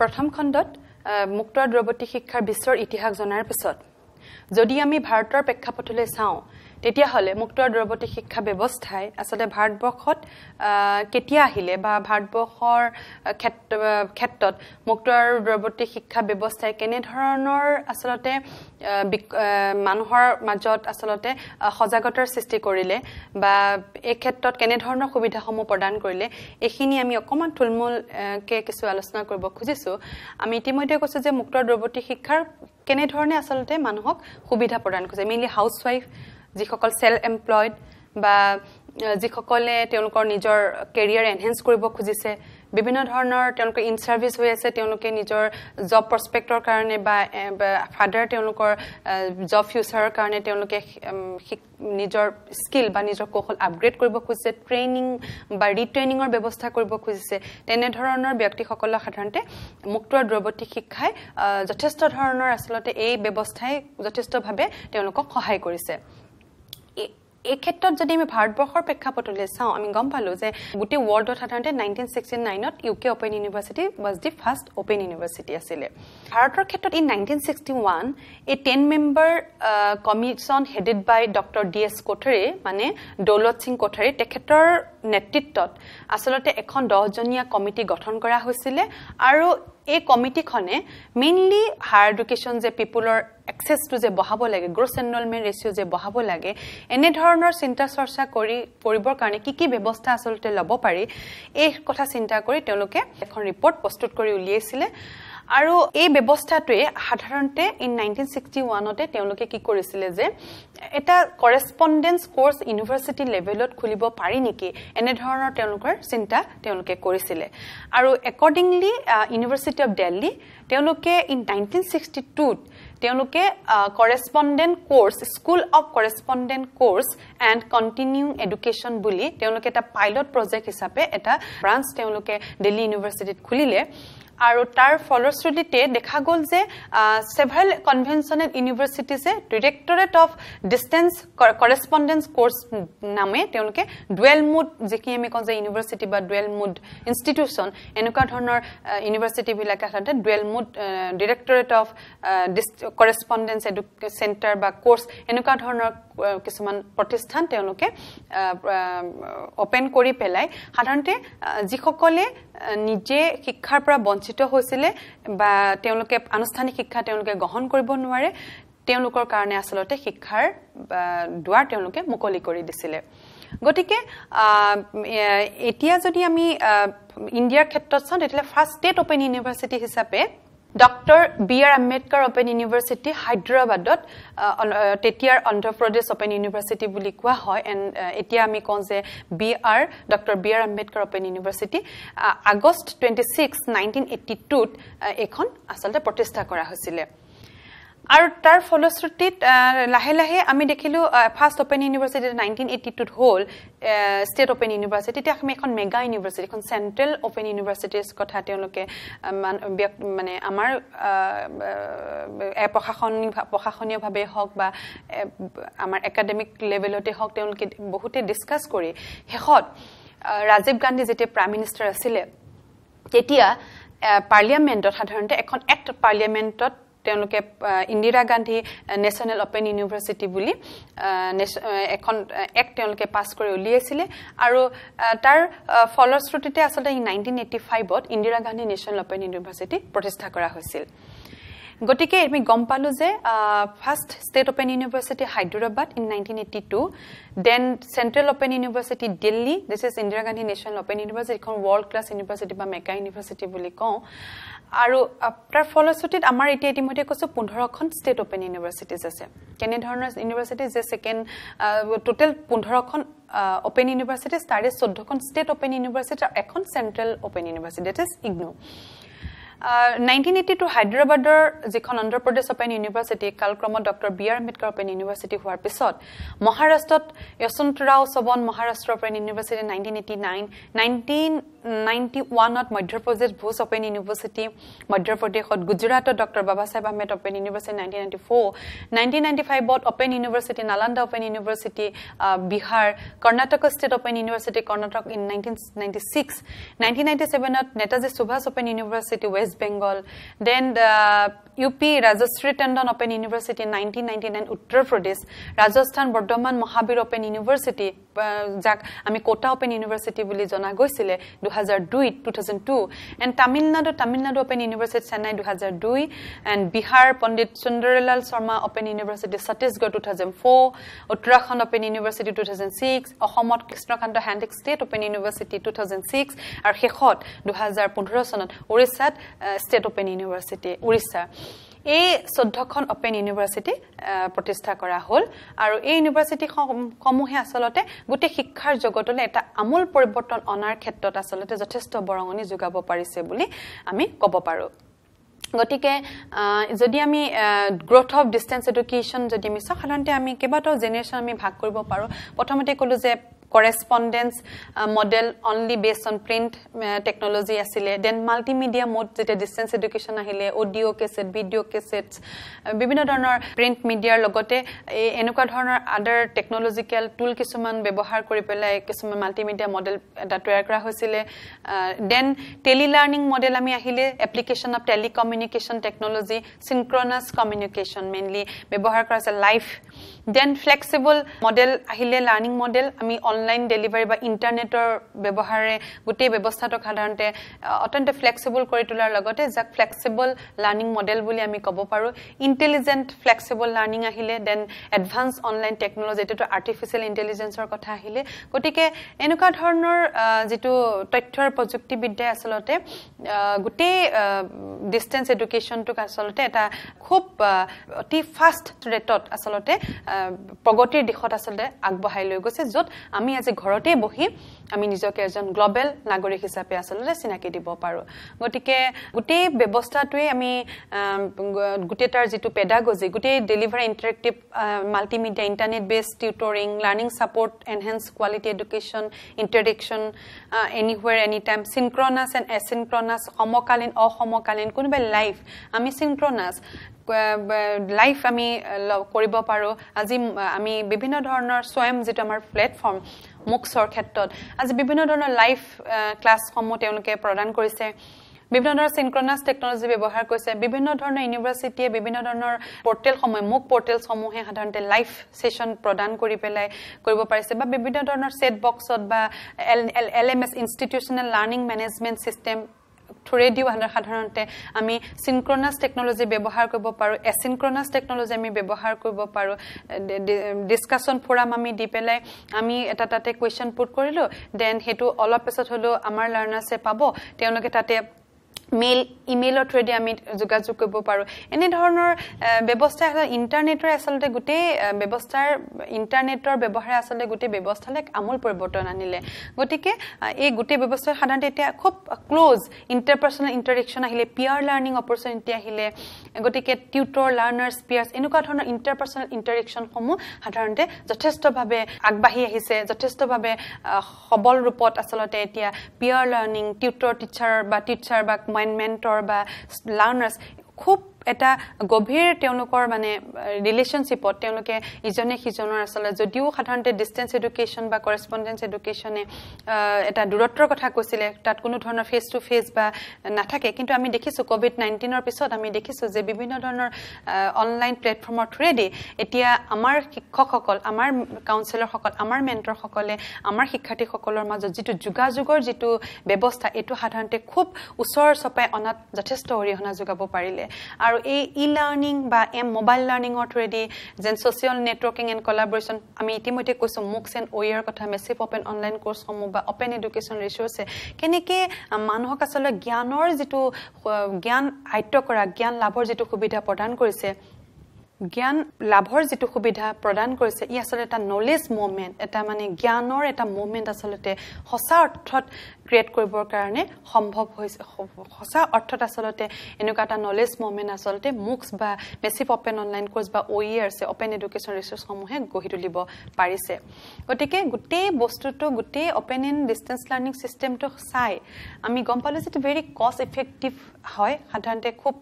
প্ৰথম খণ্ডত মুক্ত দ্ৰৱতী শিক্ষাৰ বিশ্বৰ ইতিহাস জনাৰ পিছত যদি আমি ভাৰতৰ প্ৰেক্ষাপটলৈ চাওঁ তেতিয়াহ'লে মুক্ত আৰু দূৰৱৰ্তী শিক্ষা ব্যৱস্থাই আচলতে ভাৰতবৰ্ষত কেতিয়া আহিলে বা ভাৰতবৰ্ষৰ ক্ষেত্ৰ ক্ষেত্ৰত মুক্ত আৰু দূৰৱৰ্তী শিক্ষা ব্যৱস্থাই কেনেধৰণৰ আচলতে মানুহৰ মাজত আচলতে সজাগতাৰ সৃষ্টি কৰিলে বা এই ক্ষেত্ৰত কেনেধৰণৰ সুবিধাসমূহ প্ৰদান কৰিলে এইখিনি আমি অকণমান থুলমূলকৈ কিছু আলোচনা কৰিব খুজিছোঁ আমি ইতিমধ্যে কৈছোঁ যে মুক্ত দূৰৱৰ্তী শিক্ষাৰ কেনেধৰণে আচলতে মানুহক সুবিধা প্ৰদান কৰিছে মেইনলি হাউচৱাইফ যিসকল ছেল্ফ এমপ্লয়ড বা যিসকলে তেওঁলোকৰ নিজৰ কেৰিয়াৰ এনহেঞ্চ কৰিব খুজিছে বিভিন্ন ধৰণৰ তেওঁলোকে ইন চাৰ্ভিছ হৈ আছে তেওঁলোকে নিজৰ জব প্ৰছপেক্টৰ কাৰণে বা ফাৰ্ডাৰ তেওঁলোকৰ জব ফিউচাৰৰ কাৰণে তেওঁলোকে নিজৰ স্কিল বা নিজৰ কৌশল আপগ্ৰেড কৰিব খুজিছে ট্ৰেইনিং বা ৰিট্ৰেইনিঙৰ ব্যৱস্থা কৰিব খুজিছে তেনেধৰণৰ ব্যক্তিসকলক সাধাৰণতে মুক্ত দূৰৱৰ্তী শিক্ষাই যথেষ্ট ধৰণৰ আচলতে এই ব্যৱস্থাই যথেষ্টভাৱে তেওঁলোকক সহায় কৰিছে এই ক্ষেত্ৰত যদি আমি ভাৰতবৰ্ষৰ প্ৰেক্ষাপটলৈ চাওঁ আমি গম পালোঁ যে গোটেই ৱৰ্ল্ডত সাধাৰণতে নাইনটিন ছিক্সটি নাইনত U K open university was the first open university আছিলে ভাৰতৰ ক্ষেত্ৰত ই নাইনটিন ছিক্সটি ওৱান এই ten member commission headed by doctor D S Kothari মানে দৌলত সিং কোঠাৰী তেখেতৰ নেতৃত্বত আচলতে এখন দহজনীয়া কমিটি গঠন কৰা হৈছিলে আৰু এই কমিটিখনে মেইনলি হায়াৰ এডুকেশ্যন যে পিপুলৰ এক্সেছটো যে বঢ়াব লাগে গ্ৰ'থ এনৰলমেণ্ট ৰেচিঅ' যে বঢ়াব লাগে এনেধৰণৰ চিন্তা চৰ্চা কৰি কৰিবৰ কাৰণে কি কি ব্যৱস্থা আচলতে ল'ব পাৰি এই কথা চিন্তা কৰি তেওঁলোকে এখন ৰিপৰ্ট প্ৰস্তুত কৰি উলিয়াইছিলে আৰু এই ব্যৱস্থাটোৱে সাধাৰণতে ইন নাইনটিন ছিক্সটি ওৱানতে তেওঁলোকে কি কৰিছিলে যে এটা কৰেচপণ্ডেঞ্চ কৰ্ছ ইউনিভাৰ্চিটি লেভেলত খুলিব পাৰি নেকি এনেধৰণৰ তেওঁলোকৰ চিন্তা তেওঁলোকে কৰিছিলে আৰু একৰ্ডিংলি ইউনিভাৰ্চিটি অৱ দেল্হী তেওঁলোকে ইন নাইনটিন ছিক্সটি টুত তেওঁলোকে correspondence course school of correspondence course and continuing education বুলি তেওঁলোকে এটা পাইলট প্ৰজেক্ট হিচাপে এটা ব্ৰাঞ্চ তেওঁলোকে দিল্লী ইউনিভাৰ্চিটিত খুলিলে আৰু তাৰ ফলশ্ৰুতিতে দেখা গ'ল যে ছেভাৰেল কনভেনশ্যনেল ইউনিভাৰ্চিটিজে directorate of distance correspondence course নামে তেওঁলোকে ডুৱেল মুড যিখিনি আমি কওঁ যে ইউনিভাৰ্চিটি বা ডুৱেল মুড ইনষ্টিটিউচন এনেকুৱা ধৰণৰ ইউনিভাৰ্চিটিবিলাকে আচলতে dual mode directorate of correspondence edu centre বা কৰ্ছ এনেকুৱা ধৰণৰ কিছুমান প্ৰতিষ্ঠান তেওঁলোকে অপেন কৰি পেলাই সাধাৰণতে যিসকলে নিজে শিক্ষাৰ পৰা বঞ্চিত হৈছিলে বা তেওঁলোকে আনুষ্ঠানিক শিক্ষা তেওঁলোকে গ্ৰহণ কৰিব নোৱাৰে তেওঁলোকৰ কাৰণে আচলতে শিক্ষাৰ দুৱাৰ তেওঁলোকে মুকলি কৰি দিছিলে গতিকে এতিয়া যদি আমি ইণ্ডিয়াৰ ক্ষেত্ৰত চাওঁ তেতিয়াহ'লে ফাৰ্ষ্ট ষ্টেট অপেন ইউনিভাৰ্চিটি হিচাপে doctor B R Ambedkar open university হায়দৰাবাদত তেতিয়াৰ অন্ধ্ৰপ্ৰদেশ অপেন ইউনিভাৰ্চিটি বুলি কোৱা হয় এণ্ড এতিয়া আমি কওঁ যে B R doctor B R Ambedkar open university August twenty six nineteen eighty টুত এইখন আচলতে প্ৰতিষ্ঠা কৰা হৈছিলে আৰু তাৰ ফলশ্ৰুতিত লাহে লাহে আমি দেখিলোঁ first open university nineteen eighty টুত হ'ল ষ্টেট অপেন ইউনিভাৰ্চিটি তেতিয়া আমি এখন মেগা ইউনিভাৰ্চিটি এখন চেণ্ট্ৰেল অপেন ইউনিভাৰ্চিটিৰ কথা তেওঁলোকে মানে আমাৰ প্ৰশাসনিক প্ৰশাসনীয়ভাৱে হওক বা আমাৰ একাডেমিক লেভেলতে হওক তেওঁলোকে বহুতে ডিছকাছ কৰি শেষত ৰাজীৱ গান্ধী যেতিয়া প্ৰাইম মিনিষ্টাৰ আছিলে তেতিয়া পাৰ্লিয়ামেণ্টত সাধাৰণতে এখন এক্ট পাৰ্লিয়ামেণ্টত তেওঁলোকে Indira Gandhi national open university বুলি এখন এক তেওঁলোকে পাছ কৰি উলিয়াইছিলে আৰু তাৰ ফলশ্ৰুতিতে আচলতে নাইনটিন এইটি ফাইভত Indira Gandhi national open university প্ৰতিষ্ঠা কৰা হৈছিল গতিকে আমি গম পালোঁ যে first state open university Hyderabad in nineteen eighty two then central open university Delhi this is Indira Gandhi national open university এখন ৱৰ্ল্ড ক্লাছ ইউনিভাৰ্চিটি বা মেকা ইউনিভাৰ্চিটি বুলি কওঁ আৰু তাৰ ফলশ্ৰুতিত আমাৰ এতিয়া ইতিমধ্যে কৈছোঁ পোন্ধৰখন ষ্টেট অপেন ইউনিভাৰ্চিটিজ আছে কেনেধৰণৰ ইউনিভাৰ্চিটিজ যে ছেকেণ্ড টোটেল পোন্ধৰখন অপেন ইউনিভাৰ্চিটিজ তাৰে চৈধ্যখন ষ্টেট অপেন ইউনিভাৰ্চিটি আৰু এখন central open university is IGNOU nineteen eighty two হায়দৰাবাদৰ যিখন অন্ধ্ৰপ্ৰদেশ অপেন ইউনিভাৰ্চিটি কালক্ৰমত doctor B R Ambedkar open university হোৱাৰ পিছত মহাৰাষ্ট্ৰত Yashwantrao Chavan Maharashtra open university nineteen eighty nine nineteen ninety ওৱানত মধ্যপ্ৰদেশ ভোজ অপেন ইউনিভাৰ্চিটি মধ্যপ্ৰদেশত গুজৰাটত doctor Baba Saheb Ahmed open university nineteen ninety four nineteen ninety ফাইভত open university নালান্দা open university Bihar Karnataka state open university Karnataka in nineteen ninety six nineteen ninety ছেভেনত Netaji Subhas open university west Bengal then U P Rajarshi Tandon open university nineteen ninety nine Uttar Pradesh Rajasthan বৰ্তমান Mahavir open university যাক আমি quota open university বুলি জনা গৈছিলে দুহেজাৰ দুইত two thousand two and Tamil Nadu Tamil Nadu open university Chennai দুহেজাৰ দুই and Bihar Pandit Sundarlal Sharma open university Chhattisgarh two thousand four Uttarakhand open university two thousand six অসমত Krishnakanta Handique state open university two thousand six আৰু শেষত দুহেজাৰ পোন্ধৰ চনত উৰিষ্যাত ষ্টেট অপেন ইউনিভাৰ্চিটি উৰিষ্যা এই চৈধ্যখন অপেন ইউনিভাৰ্চিটি প্ৰতিষ্ঠা কৰা হ'ল আৰু এই ইউনিভাৰ্চিটিসমূহে আচলতে গোটেই শিক্ষাৰ জগতলৈ এটা আমূল পৰিৱৰ্তন অনাৰ ক্ষেত্ৰত আচলতে যথেষ্ট বৰঙণি যোগাব পাৰিছে বুলি আমি ক'ব পাৰোঁ গতিকে যদি আমি গ্ৰ'থ অফ ডিষ্টেঞ্চ এডুকেশ্যন যদি আমি চাওঁ সাধাৰণতে আমি কেইবাটাও জেনেৰেশ্যন আমি ভাগ কৰিব পাৰোঁ প্ৰথমতে ক'লোঁ যে correspondence model only base on print technology আছিলে দেন মাল্টিমিডিয়া মোড যেতিয়া ডিষ্টেঞ্চ এডুকেশ্যন আহিলে অডিঅ' কেছেট ভিডিঅ' কেছেটছ বিভিন্ন ধৰণৰ প্ৰিণ্ট মিডিয়াৰ লগতে এই এনেকুৱা ধৰণৰ আদাৰ টেকনলজিকেল টুল কিছুমান ব্যৱহাৰ কৰি পেলাই কিছুমান মাল্টিমিডিয়া মডেল এটা তৈয়াৰ কৰা হৈছিলে দেন টেলি লাৰ্ণিং মডেল আমি আহিলে application of telecommunication technology synchronous communication mainly ব্যৱহাৰ কৰা হৈছে লাইফ দেন ফ্লেক্সিবল মডেল আহিলে লাৰ্ণিং মডেল আমি অনলাইন ডেলিভাৰী বা ইণ্টাৰনেটৰ ব্যৱহাৰে গোটেই ব্যৱস্থাটোক সাধাৰণতে অত্যন্ত ফ্লেক্সিবল কৰি তোলাৰ লগতে যাক ফ্লেক্সিবল লাৰ্ণিং মডেল বুলি আমি ক'ব পাৰোঁ ইণ্টেলিজেণ্ট ফ্লেক্সিবল লাৰ্ণিং আহিলে দেন এডভান্স অনলাইন টেকনলজি এইটোতো আৰ্টিফিচিয়েল ইণ্টেলিজেঞ্চৰ কথা আহিলে গতিকে এনেকুৱা ধৰণৰ যিটো তথ্য আৰু প্ৰযুক্তিবিদ্যাই আচলতে গোটেই ডিষ্টেঞ্চ এডুকেশ্যনটোক আচলতে এটা খুব অতি ফাষ্ট ৰেটত আচলতে প্ৰগতিৰ দিশত আচলতে আগবঢ়াই লৈ গৈছে য'ত আমি আজি ঘৰতেই বহি আমি নিজকে এজন গ্ল'বেল নাগৰিক হিচাপে আচলতে চিনাকি দিব পাৰোঁ গতিকে গোটেই ব্যৱস্থাটোৱেই আমি গোটেই তাৰ যিটো পেডাগজি গোটেই delivery interactive multimedia internet based tutoring learning support enhance quality education interaction anywhere any time synchronous and asynchronous সমকালীন অসমকালীন কোনোবাই লাইফ আমি চিনক্ৰনাছ লাইফ আমি কৰিব পাৰোঁ আজি আমি বিভিন্ন ধৰণৰ স্বয়ম যিটো আমাৰ প্লেটফৰ্ম মুকছৰ ক্ষেত্ৰত আজি বিভিন্ন ধৰণৰ লাইভ ক্লাছসমূহ তেওঁলোকে প্ৰদান কৰিছে বিভিন্ন ধৰণৰ চিনক্ৰনাছ টেকনলজি ব্যৱহাৰ কৰিছে বিভিন্ন ধৰণৰ ইউনিভাৰ্চিটিয়ে বিভিন্ন ধৰণৰ পৰ্টেলসমূহে মোক পৰ্টেলসমূহে সাধাৰণতে লাইভ ছেশ্যন প্ৰদান কৰি পেলাই কৰিব পাৰিছে বা বিভিন্ন ধৰণৰ ছেট বক্সত বা L L M S institutional learning management system through radio সাধাৰণতে আমি চিনক্ৰনাছ টেকন'লজি ব্যৱহাৰ কৰিব পাৰোঁ এচিনক্ৰনাছ টেকন'লজি আমি ব্যৱহাৰ কৰিব পাৰোঁ ডিছকাশ্যন ফৰাম আমি দি পেলাই আমি এটা তাতে কুৱেশ্যন পুট কৰিলোঁ দেন সেইটো অলপ পিছত হ'লেও আমাৰ লাৰ্ণাৰ্ছে পাব তেওঁলোকে তাতে মেইল ইমেইলৰ থ্ৰুৱেদি আমি যোগাযোগ কৰিব পাৰোঁ এনেধৰণৰ ব্যৱস্থা ইণ্টাৰনেটৰ আচলতে গোটেই ব্যৱস্থাৰ ইণ্টাৰনেটৰ ব্যৱহাৰে আচলতে গোটেই ব্যৱস্থালৈ আমূল পৰিৱৰ্তন আনিলে গতিকে এই গোটেই ব্যৱস্থাই সাধাৰণতে এতিয়া খুব ক্ল'জ ইণ্টাৰপাৰ্চনেল ইণ্টাৰেকশ্যন আহিলে পিয়াৰ লাৰ্ণিং অপৰচুনিটি আহিলে গতিকে টিউটৰ লাৰ্ণাৰ্ছ পিয়াৰ্ছ এনেকুৱা ধৰণৰ ইণ্টাৰপাৰ্চনেল ইণ্টাৰেকশ্যনসমূহ সাধাৰণতে যথেষ্টভাৱে আগবাঢ়ি আহিছে যথেষ্টভাৱে সবল ৰূপত আচলতে এতিয়া পিয়াৰ লাৰ্ণিং টিউটৰ টিচাৰ বা টিচাৰ বা এপইণ্টমেণ্টৰ বা লাৰ্ণাৰ্ছ খুব এটা গভীৰ তেওঁলোকৰ মানে ৰিলেশ্যনশ্বিপত তেওঁলোকে ইজনে সিজনৰ আচলতে যদিও সাধাৰণতে ডিষ্টেঞ্চ এডুকেশ্যন বা কৰেচপণ্ডেঞ্চ এডুকেশ্যনে এটা দূৰত্বৰ কথা কৈছিলে তাত কোনো ধৰণৰ ফেচ টু ফেচ বা নাথাকে কিন্তু আমি দেখিছোঁ কভিড নাইণ্টিনৰ পিছত আমি দেখিছোঁ যে বিভিন্ন ধৰণৰ অনলাইন প্লেটফৰ্মৰ থ্ৰুৱেদি এতিয়া আমাৰ শিক্ষকসকল আমাৰ কাউঞ্চেলাৰসকল আমাৰ মেণ্টৰসকলে আমাৰ শিক্ষাৰ্থীসকলৰ মাজত যিটো যোগাযোগৰ যিটো ব্যৱস্থা এইটো সাধাৰণতে খুব ওচৰ চপাই অনাত যথেষ্ট অৰিহণা যোগাব পাৰিলে আৰু এই ই লাৰ্ণিং বা এম মোবাইল লাৰ্ণিঙৰ থ্ৰুৱেদি যেন ছ'চিয়েল নেটৱৰ্কিং এণ্ড কলাবৰেশ্যন আমি ইতিমধ্যে কৈছোঁ মুকছ এণ্ড ৱেয়াৰ কথা মেছিভ অপেন অনলাইন ক'ৰ্চসমূহ বা অপেন এডুকেশ্যন ৰিচোৰ্চে কেনেকৈ মানুহক আচলতে জ্ঞানৰ যিটো জ্ঞান আয়ত্ব কৰা জ্ঞান লাভৰ যিটো সুবিধা প্ৰদান কৰিছে জ্ঞান লাভৰ যিটো সুবিধা প্ৰদান কৰিছে ই আচলতে এটা নলেজ মুভমেণ্ট এটা মানে জ্ঞানৰ এটা মুভমেণ্ট আচলতে সঁচা অৰ্থত ক্ৰিয়েট কৰিবৰ কাৰণে সম্ভৱ হৈছে সঁচা অৰ্থত আচলতে এনেকুৱা এটা নলেজ মুভমেণ্ট আচলতে মুক্স বা মেচিভ অপেন অনলাইন কৰ্চ বা O E R C open education ৰিচৰ্চসমূহে গঢ়ি তুলিব পাৰিছে গতিকে গোটেই বস্তুটো গোটেই অপেন এণ্ড ডিষ্টেঞ্চ লাৰ্ণিং ছিষ্টেমটো চাই আমি গম পালোঁ যে এইটো ভেৰি কষ্ট ইফেক্টিভ হয় সাধাৰণতে খুব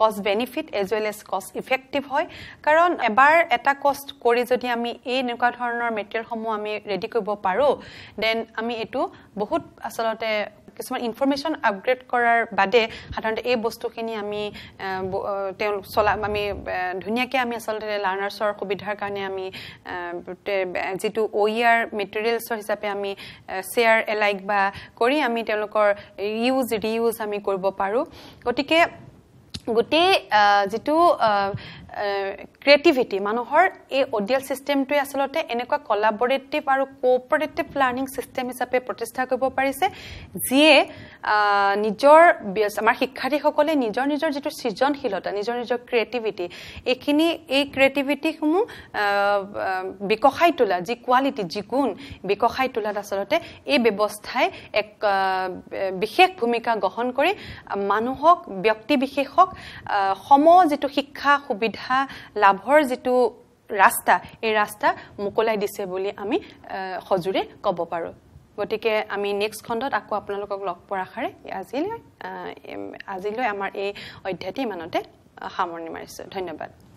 cost benefit as well as cost effective হয় হয় কাৰণ এবাৰ এটা কষ্ট কৰি যদি আমি এই এনেকুৱা ধৰণৰ মেটেৰিয়েলসমূহ আমি ৰেডি কৰিব পাৰোঁ দেন আমি এইটো বহুত আচলতে কিছুমান ইনফৰ্মেশ্যন আপগ্ৰেড কৰাৰ বাদে সাধাৰণতে এই বস্তুখিনি আমি তেওঁ চলা আমি ধুনীয়াকৈ আমি আচলতে লাৰ্ণাৰ্ছৰ সুবিধাৰ কাৰণে আমি যিটো অ' ইয়াৰ মেটেৰিয়েলছৰ হিচাপে আমি শ্বেয়াৰ এলাইক বা কৰি আমি তেওঁলোকৰ ইউজ ৰিইউজ আমি কৰিব পাৰোঁ গতিকে গোটেই যিটো uh, ক্ৰিয়েটিভিটি মানুহৰ এই অডিঅ' ছিষ্টেমটোৱে আচলতে এনেকুৱা কলাবৰেটিভ আৰু কোঅপাৰেটিভ লাৰ্ণিং ছিষ্টেম হিচাপে প্ৰতিষ্ঠা কৰিব পাৰিছে যিয়ে নিজৰ আমাৰ শিক্ষাৰ্থীসকলে নিজৰ নিজৰ যিটো সৃজনশীলতা নিজৰ নিজৰ ক্ৰিয়েটিভিটি এইখিনি এই ক্ৰিয়েটিভিটিসমূহ বিকশাই তোলা যি কোৱালিটি যি গুণ বিকশাই তোলাত আচলতে এই ব্যৱস্থাই এক বিশেষ ভূমিকা গ্ৰহণ কৰি মানুহক ব্যক্তি বিশেষক সম যিটো শিক্ষা সুবিধা লাভ লাভৰ যিটো ৰাস্তা এই ৰাস্তা মোকলাই দিছে বুলি আমি সজোৰে ক'ব পাৰোঁ গতিকে আমি নেক্সট খণ্ডত আকৌ আপোনালোকক লগ পোৱাৰ আশাৰে আজিলৈ আজিলৈ আমাৰ এই অধ্যায়টি ইমানতে সামৰণি মাৰিছোঁ ধন্যবাদ